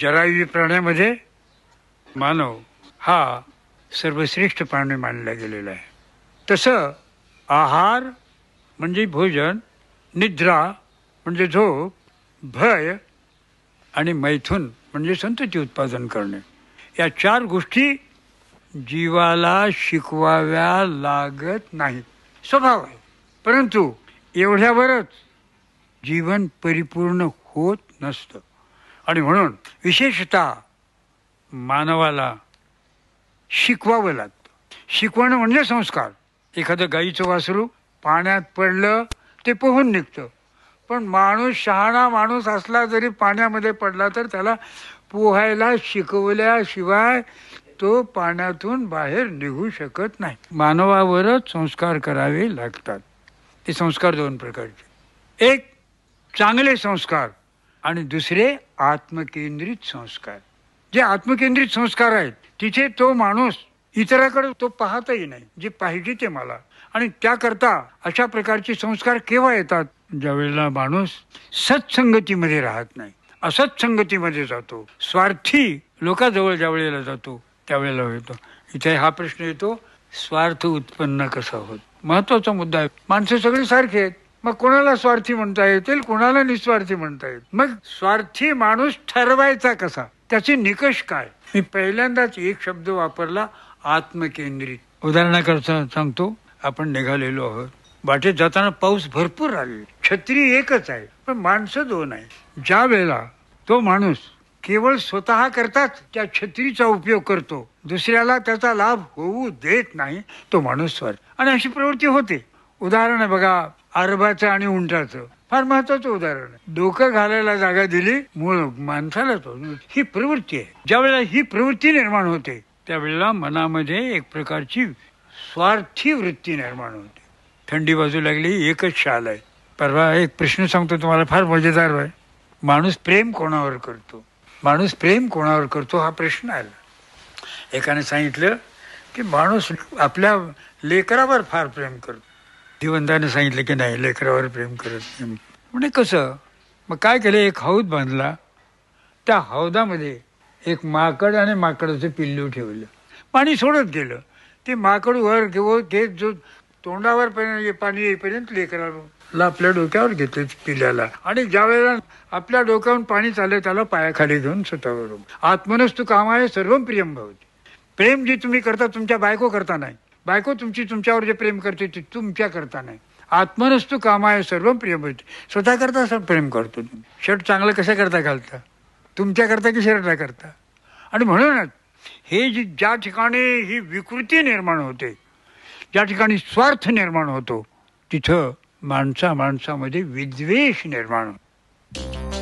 जलायुजी प्राण्यामध्ये मानव हा सर्वश्रेष्ठ प्राणी मानला गेलेला आहे तसं आहार म्हणजे भोजन निद्रा म्हणजे झोप भय आणि मैथून म्हणजे संतती उत्पादन करणे या चार गोष्टी जीवाला शिकवाव्या लागत नाहीत स्वभाव आहे परंतु एवढ्यावरच जीवन परिपूर्ण होत नसतं आणि म्हणून विशेषतः मानवाला शिकवावं लागतं शिकवणं म्हणजे संस्कार एखादं गाईचं वासरू पाण्यात पडलं ते पोहून निघतं पण माणूस शहाणा माणूस असला जरी पाण्यामध्ये पडला तर त्याला पोहायला शिकवल्याशिवाय तो पाण्यातून बाहेर निघू शकत नाही मानवावरच संस्कार करावे लागतात ते संस्कार दोन प्रकारचे एक चांगले संस्कार आणि दुसरे आत्मकेंद्रित संस्कार जे आत्मकेंद्रित संस्कार आहेत तिथे तो माणूस इतराकडे तो पाहतही नाही जे पाहिजे ते मला आणि त्याकरता अशा प्रकारचे संस्कार केव्हा येतात ज्यावेळेला माणूस सत्संगतीमध्ये राहत नाही असत्संगतीमध्ये जातो स्वार्थी लोकाजवळ ज्या वेळेला जातो त्यावेळेला येतो इथे हा प्रश्न येतो स्वार्थ उत्पन्न कसा होत महत्वाचा मुद्दा आहे माणसं सगळे सारखे आहेत मग कोणाला स्वार्थी म्हणता येतील कोणाला निस्वार्थी म्हणता येईल मग स्वार्थी माणूस ठरवायचा कसा त्याचे निकष काय मी पहिल्यांदाच एक शब्द वापरला आत्मकेंद्रित उदाहरणाकरता सांगतो आपण निघालेलो आहोत वाटेत जाताना पाऊस भरपूर राहिले छत्री एकच आहे पण माणसं दोन आहे ज्या वेळेला तो माणूस केवळ स्वतः करताच त्या छत्रीचा उपयोग करतो दुसऱ्याला त्याचा लाभ होऊ देत नाही तो माणूस स्वार्थ आणि अशी प्रवृत्ती होते उदाहरण बघा अरबाचं आणि उंटाचं फार महत्वाचं उदाहरण आहे डोकं घालायला जागा दिली मूळ माणसाला तो ही प्रवृत्ती आहे ज्यावेळेला ही प्रवृत्ती निर्माण होते त्यावेळेला मनामध्ये एक प्रकारची स्वार्थी वृत्ती निर्माण होते थंडी बाजू लागली एकच शाल आहे परवा एक प्रश्न सांगतो तुम्हाला फार मजेदार आहे माणूस प्रेम कोणावर करतो माणूस प्रेम कोणावर करतो हा प्रश्न आला एकाने सांगितलं की माणूस आपल्या लेकरावर फार प्रेम करतो दिवंदाने सांगितलं की नाही लेकरावर प्रेम करत नाही म्हणजे कसं मग काय केलं एक हौद बांधला त्या हौदामध्ये एक माकड आणि माकडाचं पिल्लू ठेवलं पाणी सोडत गेलं ते माकड वर घेऊ घेत जो तोंडावर पाणी येईपर्यंत लेकराला आपल्या डोक्यावर घेते पिल्याला आणि ज्या वेळेला आपल्या डोक्यावर पाणी चाललं त्याला पायाखाली घेऊन स्वतःवर आत्मनस्तू काम आहे सर्व प्रियम भावते प्रेम जी तुम्ही करता तुमच्या बायको करता नाही बायको तुमची तुमच्यावर जे प्रेम करते ते करता नाही आत्मनस्तू कामाय सर्व प्रेम होते स्वतःकरता सर्व प्रेम करतो शर्ट चांगलं करता घालता तुमच्याकरता की करता आणि म्हणूनच हे जी ज्या ठिकाणी ही विकृती निर्माण होते ज्या ठिकाणी स्वार्थ निर्माण होतो तिथं माणसा माणसामध्ये विद्वेष निर्माण होतो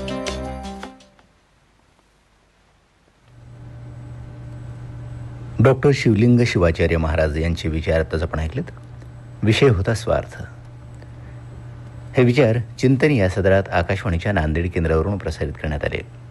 डॉक्टर शिवलिंग शिवाचार्य महाराज यांचे विचार आत्ताच आपण ऐकलेत विषय होता स्वार्थ हे विचार चिंतन या सदरात आकाशवाणीच्या नांदेड केंद्रावरून प्रसारित करण्यात आले